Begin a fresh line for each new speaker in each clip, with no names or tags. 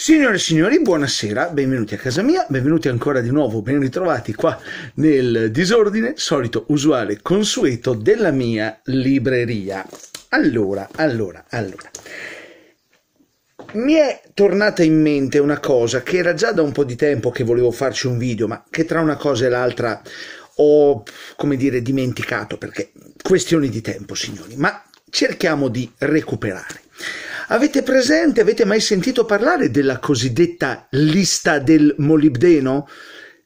Signore e signori, buonasera, benvenuti a casa mia, benvenuti ancora di nuovo, ben ritrovati qua nel disordine solito, usuale, consueto della mia libreria. Allora, allora, allora. Mi è tornata in mente una cosa che era già da un po' di tempo che volevo farci un video, ma che tra una cosa e l'altra ho, come dire, dimenticato perché questioni di tempo, signori, ma cerchiamo di recuperare. Avete presente, avete mai sentito parlare della cosiddetta lista del molibdeno?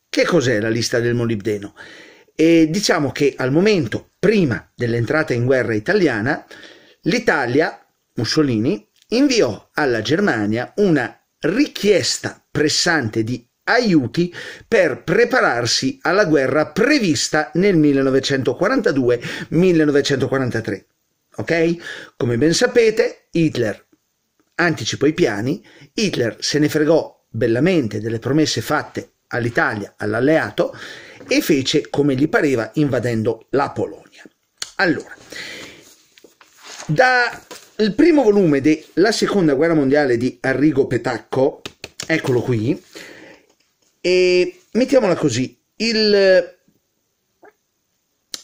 Che cos'è la lista del molibdeno? E diciamo che al momento, prima dell'entrata in guerra italiana, l'Italia, Mussolini, inviò alla Germania una richiesta pressante di aiuti per prepararsi alla guerra prevista nel 1942-1943. Ok? Come ben sapete, Hitler anticipo i piani, Hitler se ne fregò bellamente delle promesse fatte all'Italia, all'alleato, e fece come gli pareva invadendo la Polonia. Allora, dal primo volume della Seconda Guerra Mondiale di Arrigo Petacco, eccolo qui, e mettiamola così, il,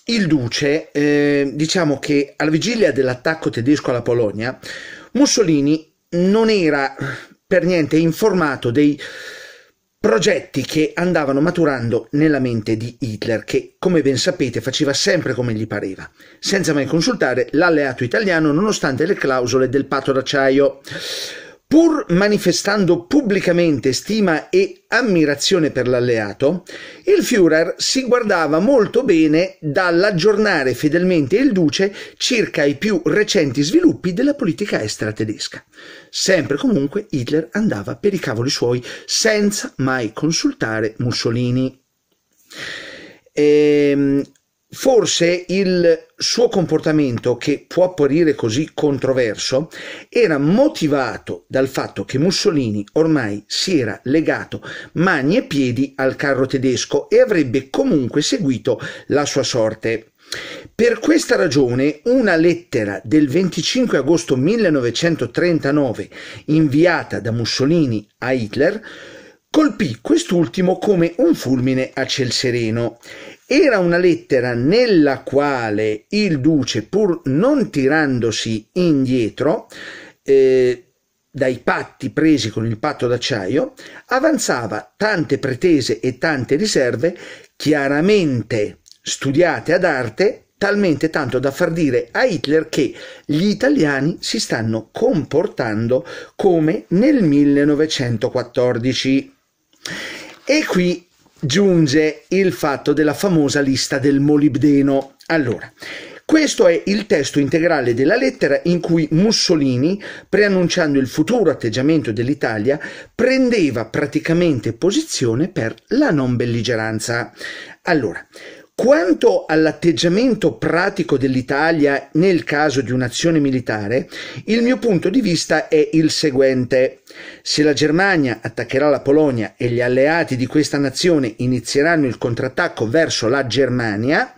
il duce, eh, diciamo che alla vigilia dell'attacco tedesco alla Polonia, Mussolini non era per niente informato dei progetti che andavano maturando nella mente di Hitler, che come ben sapete faceva sempre come gli pareva, senza mai consultare l'alleato italiano nonostante le clausole del patto d'acciaio. Pur manifestando pubblicamente stima e ammirazione per l'alleato, il Führer si guardava molto bene dall'aggiornare fedelmente il duce circa i più recenti sviluppi della politica estera tedesca. Sempre comunque Hitler andava per i cavoli suoi senza mai consultare Mussolini. E, ehm, Forse il suo comportamento, che può apparire così controverso, era motivato dal fatto che Mussolini ormai si era legato mani e piedi al carro tedesco e avrebbe comunque seguito la sua sorte. Per questa ragione una lettera del 25 agosto 1939 inviata da Mussolini a Hitler colpì quest'ultimo come un fulmine a ciel sereno era una lettera nella quale il duce, pur non tirandosi indietro, eh, dai patti presi con il patto d'acciaio, avanzava tante pretese e tante riserve chiaramente studiate ad arte, talmente tanto da far dire a Hitler che gli italiani si stanno comportando come nel 1914. E qui giunge il fatto della famosa lista del molibdeno. Allora, questo è il testo integrale della lettera in cui Mussolini, preannunciando il futuro atteggiamento dell'Italia, prendeva praticamente posizione per la non belligeranza. Allora, quanto all'atteggiamento pratico dell'Italia nel caso di un'azione militare, il mio punto di vista è il seguente. Se la Germania attaccherà la Polonia e gli alleati di questa nazione inizieranno il contrattacco verso la Germania,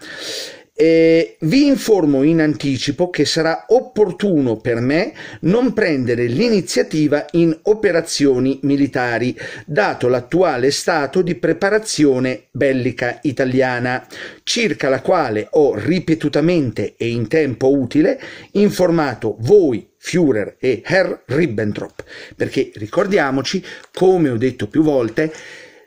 eh, vi informo in anticipo che sarà opportuno per me non prendere l'iniziativa in operazioni militari, dato l'attuale stato di preparazione bellica italiana, circa la quale ho ripetutamente e in tempo utile informato voi Führer e Herr Ribbentrop, perché ricordiamoci, come ho detto più volte,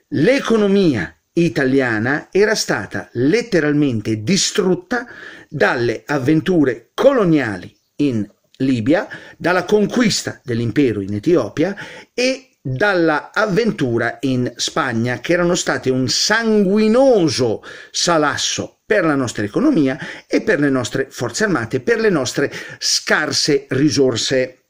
l'economia italiana era stata letteralmente distrutta dalle avventure coloniali in Libia, dalla conquista dell'impero in Etiopia e dalla avventura in Spagna, che erano state un sanguinoso salasso per la nostra economia e per le nostre forze armate, per le nostre scarse risorse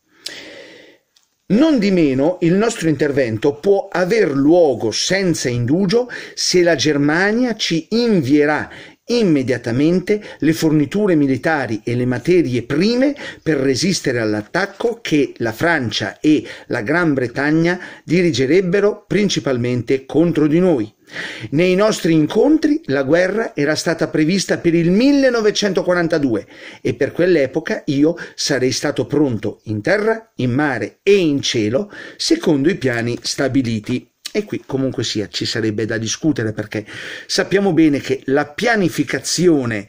Nondimeno il nostro intervento può aver luogo senza indugio se la Germania ci invierà immediatamente le forniture militari e le materie prime per resistere all'attacco che la Francia e la Gran Bretagna dirigerebbero principalmente contro di noi. Nei nostri incontri la guerra era stata prevista per il 1942 e per quell'epoca io sarei stato pronto in terra, in mare e in cielo secondo i piani stabiliti. E qui comunque sia ci sarebbe da discutere perché sappiamo bene che la pianificazione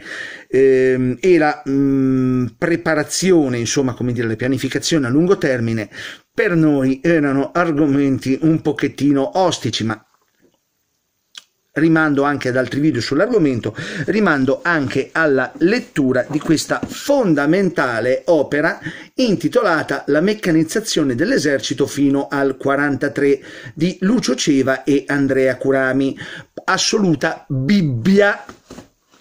ehm, e la mh, mm, preparazione, insomma, come dire, la pianificazione a lungo termine per noi erano argomenti un pochettino ostici, ma rimando anche ad altri video sull'argomento, rimando anche alla lettura di questa fondamentale opera intitolata La meccanizzazione dell'esercito fino al 43 di Lucio Ceva e Andrea Curami, assoluta bibbia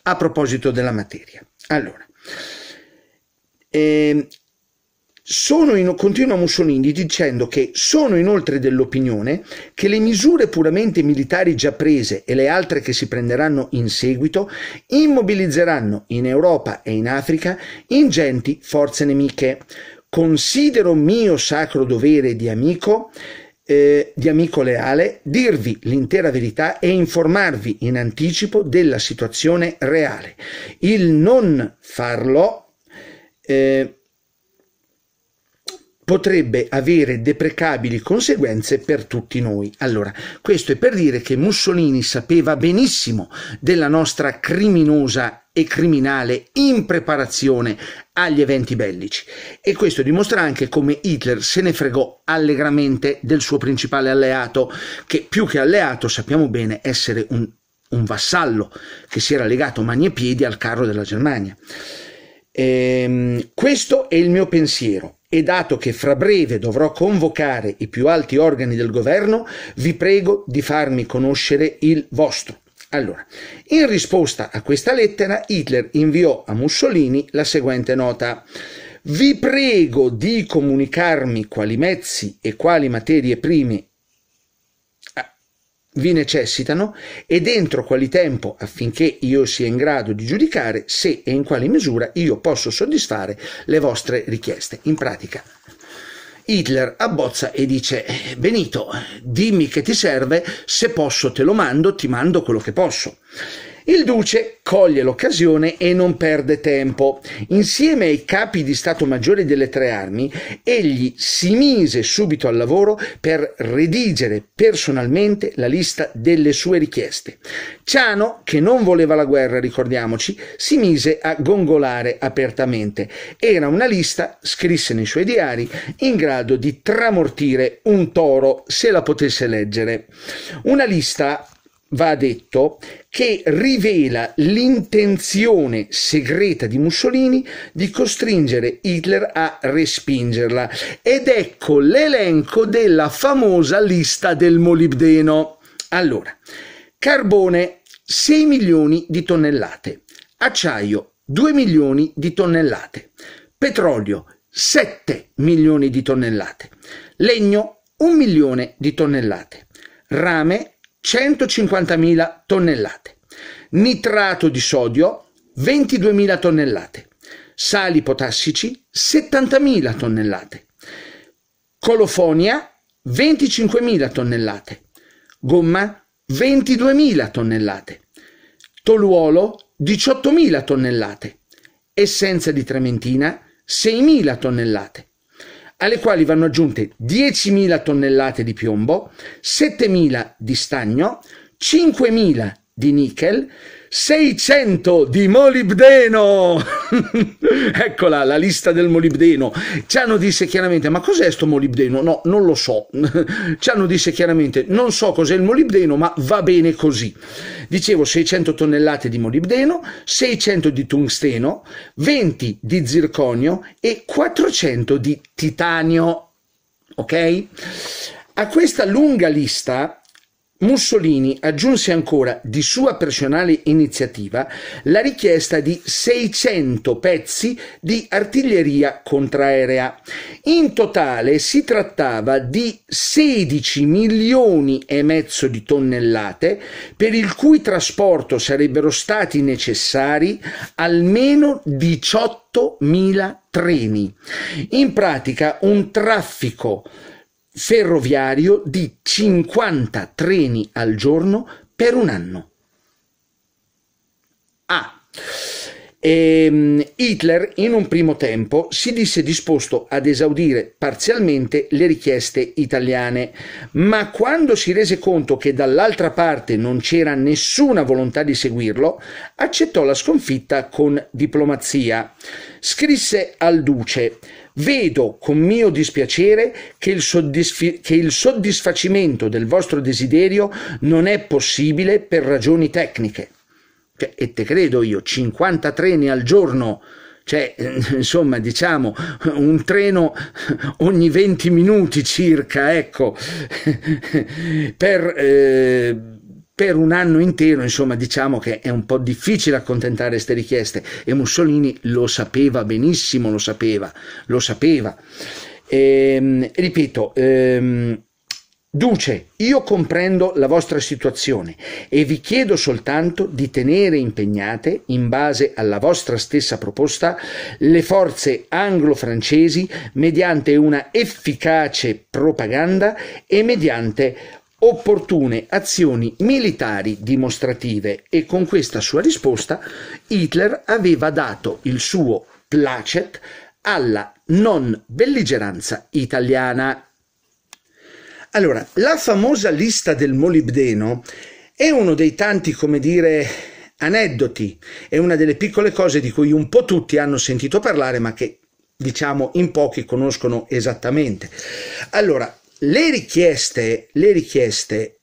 a proposito della materia. Allora, eh, sono in, continua Mussolini dicendo che sono inoltre dell'opinione che le misure puramente militari già prese e le altre che si prenderanno in seguito immobilizzeranno in Europa e in Africa ingenti forze nemiche. Considero mio sacro dovere di amico eh, di amico leale dirvi l'intera verità e informarvi in anticipo della situazione reale. Il non farlo eh, potrebbe avere deprecabili conseguenze per tutti noi. Allora, questo è per dire che Mussolini sapeva benissimo della nostra criminosa e criminale impreparazione agli eventi bellici e questo dimostra anche come Hitler se ne fregò allegramente del suo principale alleato che più che alleato sappiamo bene essere un, un vassallo che si era legato mani e piedi al carro della Germania. Ehm, questo è il mio pensiero e dato che fra breve dovrò convocare i più alti organi del governo, vi prego di farmi conoscere il vostro. Allora, in risposta a questa lettera, Hitler inviò a Mussolini la seguente nota. Vi prego di comunicarmi quali mezzi e quali materie prime vi necessitano e dentro quali tempo affinché io sia in grado di giudicare se e in quale misura io posso soddisfare le vostre richieste. In pratica, Hitler abbozza e dice Benito, dimmi che ti serve, se posso te lo mando, ti mando quello che posso. Il duce coglie l'occasione e non perde tempo. Insieme ai capi di Stato Maggiore delle Tre Armi, egli si mise subito al lavoro per redigere personalmente la lista delle sue richieste. Ciano, che non voleva la guerra, ricordiamoci, si mise a gongolare apertamente. Era una lista, scrisse nei suoi diari, in grado di tramortire un toro se la potesse leggere. Una lista va detto che rivela l'intenzione segreta di Mussolini di costringere Hitler a respingerla ed ecco l'elenco della famosa lista del molibdeno. Allora, carbone 6 milioni di tonnellate, acciaio 2 milioni di tonnellate, petrolio 7 milioni di tonnellate, legno 1 milione di tonnellate, rame 150.000 tonnellate, nitrato di sodio 22.000 tonnellate, sali potassici 70.000 tonnellate, colofonia 25.000 tonnellate, gomma 22.000 tonnellate, toluolo 18.000 tonnellate, essenza di trementina 6.000 tonnellate, alle quali vanno aggiunte 10.000 tonnellate di piombo, 7.000 di stagno, 5.000 di nickel, 600 di molibdeno. Eccola la lista del molibdeno. Ciano disse chiaramente: Ma cos'è sto molibdeno? No, non lo so. Ciano disse chiaramente: Non so cos'è il molibdeno, ma va bene così. Dicevo 600 tonnellate di molibdeno, 600 di tungsteno, 20 di zirconio e 400 di titanio. Ok? A questa lunga lista Mussolini aggiunse ancora di sua personale iniziativa la richiesta di 600 pezzi di artiglieria contraerea. In totale si trattava di 16 milioni e mezzo di tonnellate per il cui trasporto sarebbero stati necessari almeno 18 mila treni. In pratica un traffico ferroviario di 50 treni al giorno per un anno. A. Ah, ehm, Hitler in un primo tempo si disse disposto ad esaudire parzialmente le richieste italiane, ma quando si rese conto che dall'altra parte non c'era nessuna volontà di seguirlo, accettò la sconfitta con diplomazia. Scrisse al duce Vedo con mio dispiacere che il, soddisfi- che il soddisfacimento del vostro desiderio non è possibile per ragioni tecniche. Cioè, e te credo io, 50 treni al giorno cioè eh, insomma diciamo un treno ogni 20 minuti circa ecco per eh per un anno intero, insomma, diciamo che è un po' difficile accontentare queste richieste e Mussolini lo sapeva benissimo, lo sapeva, lo sapeva. E, ehm, ripeto, ehm, Duce, io comprendo la vostra situazione e vi chiedo soltanto di tenere impegnate, in base alla vostra stessa proposta, le forze anglo-francesi mediante una efficace propaganda e mediante opportune azioni militari dimostrative e con questa sua risposta Hitler aveva dato il suo placet alla non belligeranza italiana. Allora, la famosa lista del molibdeno è uno dei tanti, come dire, aneddoti, è una delle piccole cose di cui un po' tutti hanno sentito parlare, ma che diciamo in pochi conoscono esattamente. Allora, le richieste, le richieste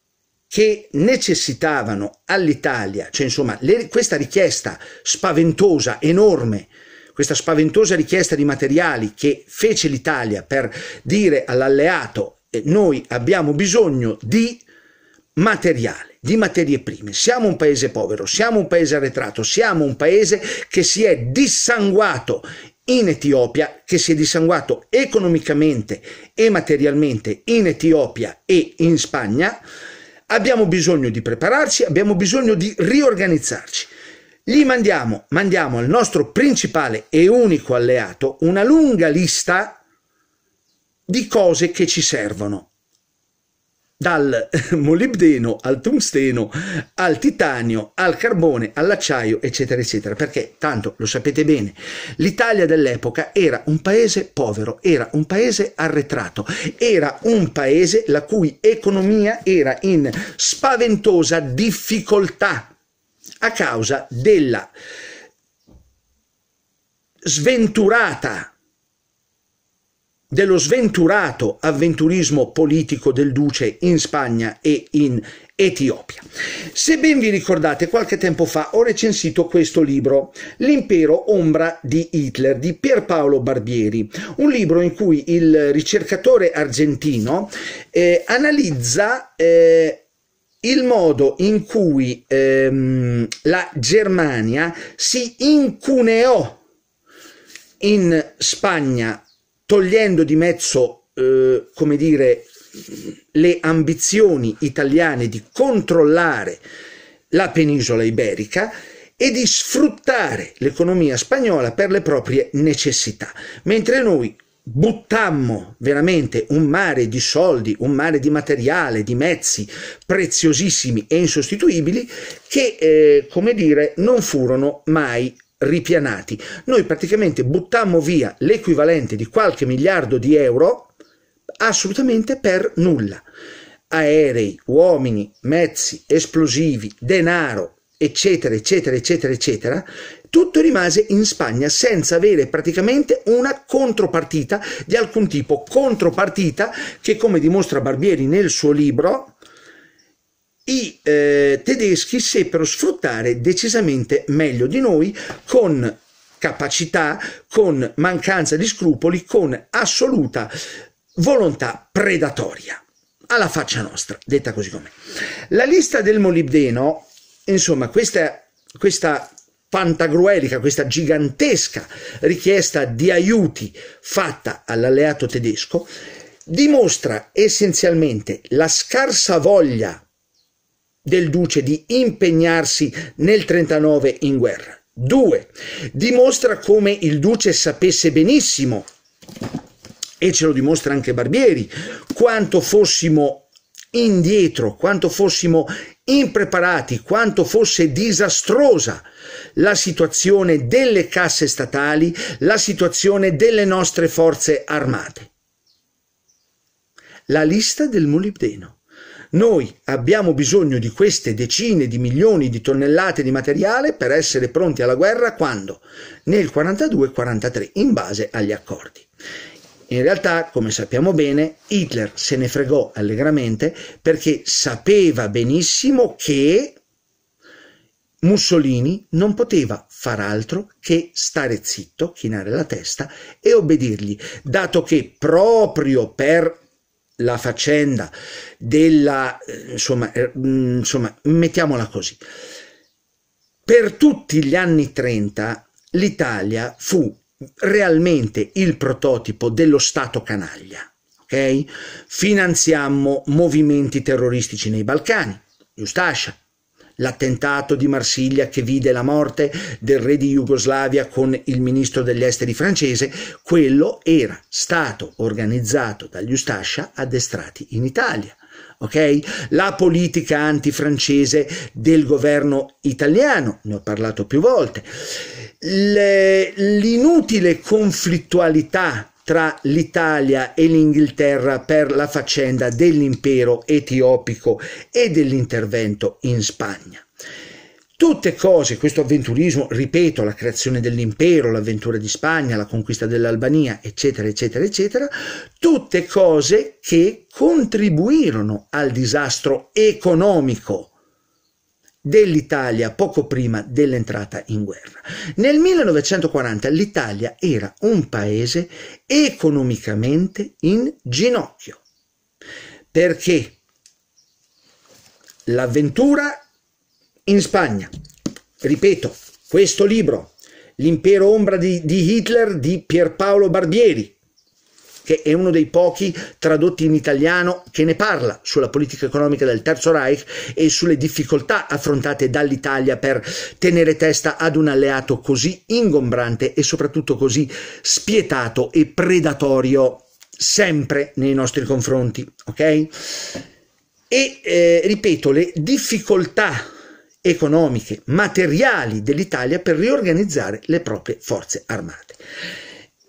che necessitavano all'Italia, cioè insomma le, questa richiesta spaventosa, enorme, questa spaventosa richiesta di materiali che fece l'Italia per dire all'alleato eh, noi abbiamo bisogno di materiale, di materie prime. Siamo un paese povero, siamo un paese arretrato, siamo un paese che si è dissanguato in Etiopia, che si è dissanguato economicamente e materialmente in Etiopia e in Spagna, abbiamo bisogno di prepararci, abbiamo bisogno di riorganizzarci. Gli mandiamo, mandiamo al nostro principale e unico alleato una lunga lista di cose che ci servono dal molibdeno al tungsteno al titanio al carbone all'acciaio eccetera eccetera perché tanto lo sapete bene l'Italia dell'epoca era un paese povero era un paese arretrato era un paese la cui economia era in spaventosa difficoltà a causa della sventurata dello sventurato avventurismo politico del duce in Spagna e in Etiopia. Se ben vi ricordate, qualche tempo fa ho recensito questo libro, L'impero ombra di Hitler di Pierpaolo Barbieri, un libro in cui il ricercatore argentino eh, analizza eh, il modo in cui ehm, la Germania si incuneò in Spagna togliendo di mezzo, eh, come dire, le ambizioni italiane di controllare la penisola iberica e di sfruttare l'economia spagnola per le proprie necessità, mentre noi buttammo veramente un mare di soldi, un mare di materiale, di mezzi preziosissimi e insostituibili che, eh, come dire, non furono mai ripianati. Noi praticamente buttammo via l'equivalente di qualche miliardo di euro assolutamente per nulla. Aerei, uomini, mezzi, esplosivi, denaro, eccetera, eccetera, eccetera, eccetera, tutto rimase in Spagna senza avere praticamente una contropartita di alcun tipo, contropartita che come dimostra Barbieri nel suo libro i eh, tedeschi seppero sfruttare decisamente meglio di noi con capacità, con mancanza di scrupoli, con assoluta volontà predatoria. Alla faccia nostra, detta così com'è. La lista del molibdeno, insomma, questa, questa pantagruelica, questa gigantesca richiesta di aiuti fatta all'alleato tedesco, dimostra essenzialmente la scarsa voglia del duce di impegnarsi nel 39 in guerra. 2. Dimostra come il duce sapesse benissimo, e ce lo dimostra anche Barbieri, quanto fossimo indietro, quanto fossimo impreparati, quanto fosse disastrosa la situazione delle casse statali, la situazione delle nostre forze armate. La lista del molibdeno. Noi abbiamo bisogno di queste decine di milioni di tonnellate di materiale per essere pronti alla guerra quando? Nel 42-43, in base agli accordi. In realtà, come sappiamo bene, Hitler se ne fregò allegramente perché sapeva benissimo che Mussolini non poteva far altro che stare zitto, chinare la testa e obbedirgli, dato che proprio per la faccenda della, eh, insomma, eh, mm, insomma, mettiamola così. Per tutti gli anni 30 l'Italia fu realmente il prototipo dello Stato canaglia. ok Finanziammo movimenti terroristici nei Balcani, Eustascia, l'attentato di Marsiglia che vide la morte del re di Jugoslavia con il ministro degli esteri francese, quello era stato organizzato dagli Ustascia addestrati in Italia. Okay? La politica antifrancese del governo italiano, ne ho parlato più volte, l'inutile conflittualità tra l'Italia e l'Inghilterra per la faccenda dell'impero etiopico e dell'intervento in Spagna. Tutte cose, questo avventurismo, ripeto, la creazione dell'impero, l'avventura di Spagna, la conquista dell'Albania, eccetera, eccetera, eccetera, tutte cose che contribuirono al disastro economico dell'Italia poco prima dell'entrata in guerra. Nel 1940 l'Italia era un paese economicamente in ginocchio perché l'avventura in Spagna, ripeto, questo libro, L'impero ombra di, di Hitler di Pierpaolo Barbieri, che è uno dei pochi tradotti in italiano che ne parla sulla politica economica del Terzo Reich e sulle difficoltà affrontate dall'Italia per tenere testa ad un alleato così ingombrante e soprattutto così spietato e predatorio sempre nei nostri confronti, ok? E eh, ripeto, le difficoltà economiche, materiali dell'Italia per riorganizzare le proprie forze armate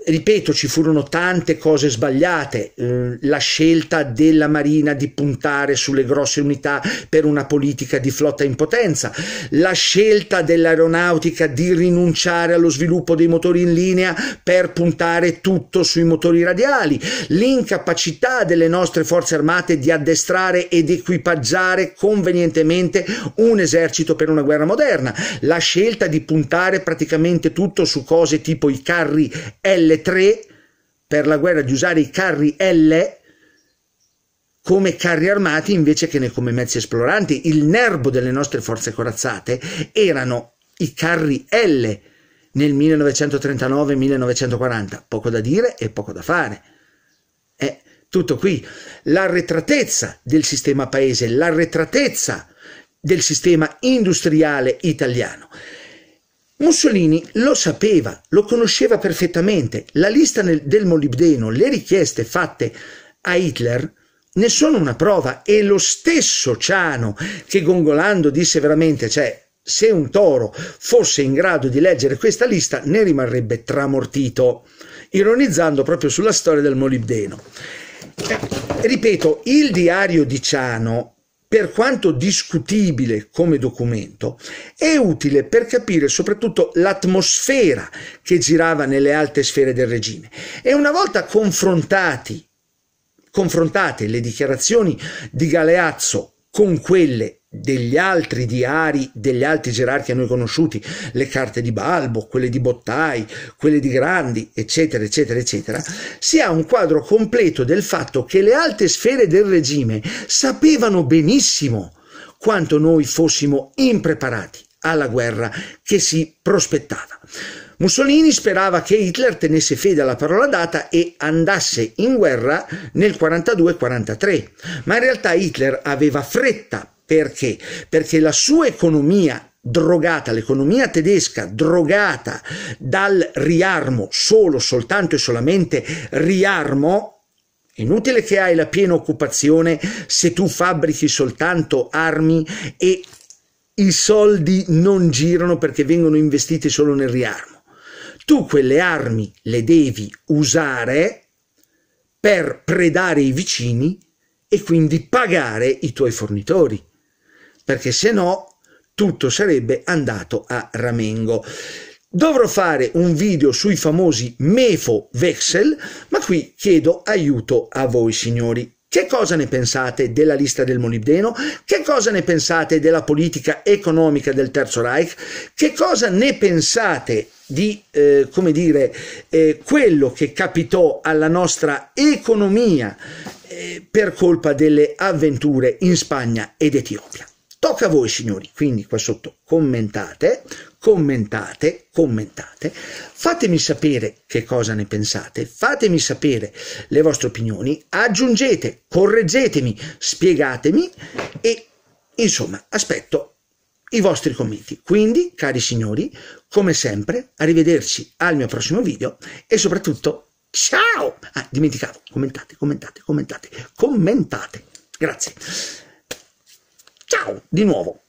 ripeto, ci furono tante cose sbagliate, eh, la scelta della Marina di puntare sulle grosse unità per una politica di flotta in potenza, la scelta dell'aeronautica di rinunciare allo sviluppo dei motori in linea per puntare tutto sui motori radiali, l'incapacità delle nostre forze armate di addestrare ed equipaggiare convenientemente un esercito per una guerra moderna, la scelta di puntare praticamente tutto su cose tipo i carri L l3 per la guerra di usare i carri L come carri armati invece che come mezzi esploranti. Il nervo delle nostre forze corazzate erano i carri L nel 1939-1940. Poco da dire e poco da fare. È tutto qui. L'arretratezza del sistema paese, l'arretratezza del sistema industriale italiano. Mussolini lo sapeva, lo conosceva perfettamente. La lista del molibdeno, le richieste fatte a Hitler ne sono una prova e lo stesso Ciano che gongolando disse veramente, cioè se un toro fosse in grado di leggere questa lista ne rimarrebbe tramortito, ironizzando proprio sulla storia del molibdeno. Eh, ripeto, il diario di Ciano per quanto discutibile come documento, è utile per capire soprattutto l'atmosfera che girava nelle alte sfere del regime. E una volta confrontati, confrontate le dichiarazioni di Galeazzo con quelle degli altri diari degli altri gerarchi a noi conosciuti, le carte di Balbo, quelle di Bottai, quelle di Grandi, eccetera, eccetera, eccetera, si ha un quadro completo del fatto che le alte sfere del regime sapevano benissimo quanto noi fossimo impreparati alla guerra che si prospettava. Mussolini sperava che Hitler tenesse fede alla parola data e andasse in guerra nel 42-43, ma in realtà Hitler aveva fretta perché? Perché la sua economia drogata, l'economia tedesca drogata dal riarmo, solo, soltanto e solamente riarmo, inutile che hai la piena occupazione se tu fabbrichi soltanto armi e i soldi non girano perché vengono investiti solo nel riarmo. Tu quelle armi le devi usare per predare i vicini e quindi pagare i tuoi fornitori perché se no tutto sarebbe andato a ramengo. Dovrò fare un video sui famosi Mefo Vexel, ma qui chiedo aiuto a voi signori. Che cosa ne pensate della lista del molibdeno? Che cosa ne pensate della politica economica del Terzo Reich? Che cosa ne pensate di, eh, come dire, eh, quello che capitò alla nostra economia eh, per colpa delle avventure in Spagna ed Etiopia? Tocca a voi signori, quindi qua sotto commentate, commentate, commentate, fatemi sapere che cosa ne pensate, fatemi sapere le vostre opinioni, aggiungete, correggetemi, spiegatemi e insomma aspetto i vostri commenti. Quindi, cari signori, come sempre, arrivederci al mio prossimo video e soprattutto ciao! Ah, dimenticavo, commentate, commentate, commentate, commentate. Grazie. Ciao di nuovo!